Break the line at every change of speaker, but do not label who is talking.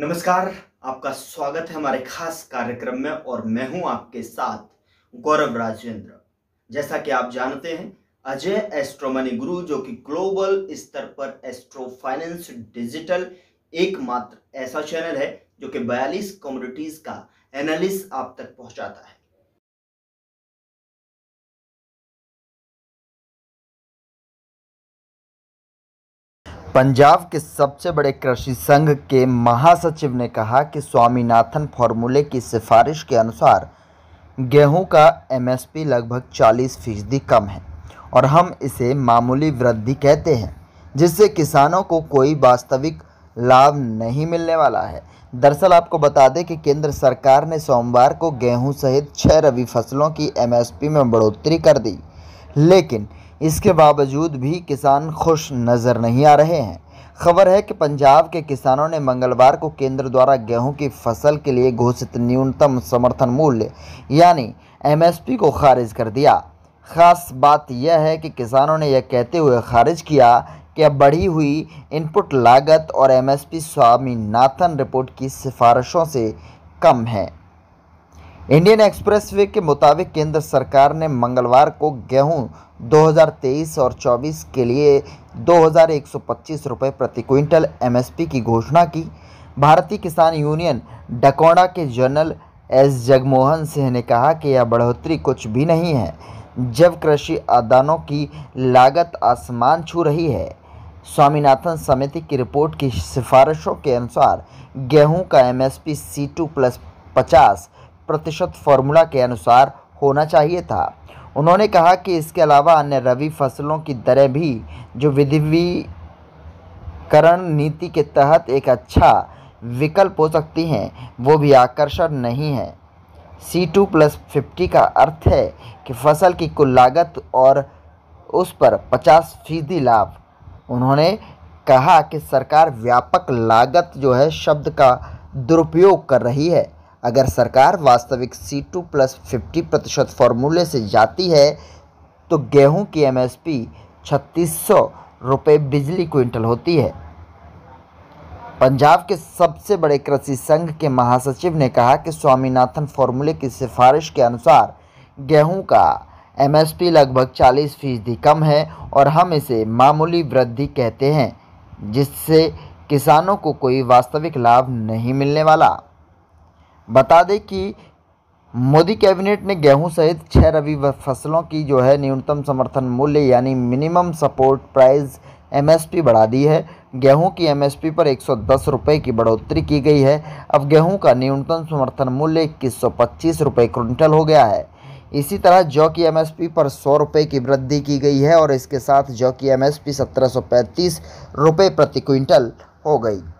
नमस्कार आपका स्वागत है हमारे खास कार्यक्रम में और मैं हूं आपके साथ गौरव राजेंद्र जैसा कि आप जानते हैं अजय एस्ट्रो मनी गुरु जो कि ग्लोबल स्तर पर एस्ट्रो फाइनेंस डिजिटल एकमात्र ऐसा चैनल है जो कि बयालीस कम्युनिटीज का एनालिस आप तक पहुंचाता है पंजाब के सबसे बड़े कृषि संघ के महासचिव ने कहा कि स्वामीनाथन फार्मूले की सिफारिश के अनुसार गेहूं का एमएसपी लगभग 40 फीसदी कम है और हम इसे मामूली वृद्धि कहते हैं जिससे किसानों को कोई वास्तविक लाभ नहीं मिलने वाला है दरअसल आपको बता दें कि केंद्र सरकार ने सोमवार को गेहूं सहित छह रबी फसलों की एमएसपी में बढ़ोतरी कर दी लेकिन इसके बावजूद भी किसान खुश नज़र नहीं आ रहे हैं खबर है कि पंजाब के किसानों ने मंगलवार को केंद्र द्वारा गेहूं की फसल के लिए घोषित न्यूनतम समर्थन मूल्य यानी एमएसपी को खारिज कर दिया खास बात यह है कि किसानों ने यह कहते हुए खारिज किया कि अब बढ़ी हुई इनपुट लागत और एमएसपी स्वामीनाथन रिपोर्ट की सिफारिशों से कम है इंडियन एक्सप्रेसवे के मुताबिक केंद्र सरकार ने मंगलवार को गेहूं 2023 और 24 के लिए दो रुपए प्रति क्विंटल एमएसपी की घोषणा की भारतीय किसान यूनियन डकोड़ा के जनरल एस जगमोहन सिंह ने कहा कि यह बढ़ोतरी कुछ भी नहीं है जब कृषि आदानों की लागत आसमान छू रही है स्वामीनाथन समिति की रिपोर्ट की सिफारिशों के अनुसार गेहूं का एमएसपी सी टू प्लस पचास प्रतिशत फार्मूला के अनुसार होना चाहिए था उन्होंने कहा कि इसके अलावा अन्य रबी फसलों की दरें भी जो विधिवीकरण नीति के तहत एक अच्छा विकल्प हो सकती हैं वो भी आकर्षण नहीं है सी टू प्लस फिफ्टी का अर्थ है कि फसल की कुल लागत और उस पर पचास फीसदी लाभ उन्होंने कहा कि सरकार व्यापक लागत जो है शब्द का दुरुपयोग कर रही है अगर सरकार वास्तविक सी टू प्लस फिफ्टी प्रतिशत फार्मूले से जाती है तो गेहूं की एमएसपी छत्तीस सौ रुपये बिजली क्विंटल होती है पंजाब के सबसे बड़े कृषि संघ के महासचिव ने कहा कि स्वामीनाथन फार्मूले की सिफारिश के अनुसार गेहूं का एमएसपी लगभग 40 फीसदी कम है और हम इसे मामूली वृद्धि कहते हैं जिससे किसानों को कोई वास्तविक लाभ नहीं मिलने वाला बता दें कि मोदी कैबिनेट ने गेहूं सहित छह रबी फसलों की जो है न्यूनतम समर्थन मूल्य यानी मिनिमम सपोर्ट प्राइस एमएसपी बढ़ा दी है गेहूं की एमएसपी पर एक सौ की बढ़ोतरी की गई है अब गेहूं का न्यूनतम समर्थन मूल्य इक्कीस रुपये क्विंटल हो गया है इसी तरह जौ की एमएसपी पर सौ रुपये की वृद्धि की गई है और इसके साथ जौ की एमएसपी 1735 रुपए प्रति क्विंटल हो गई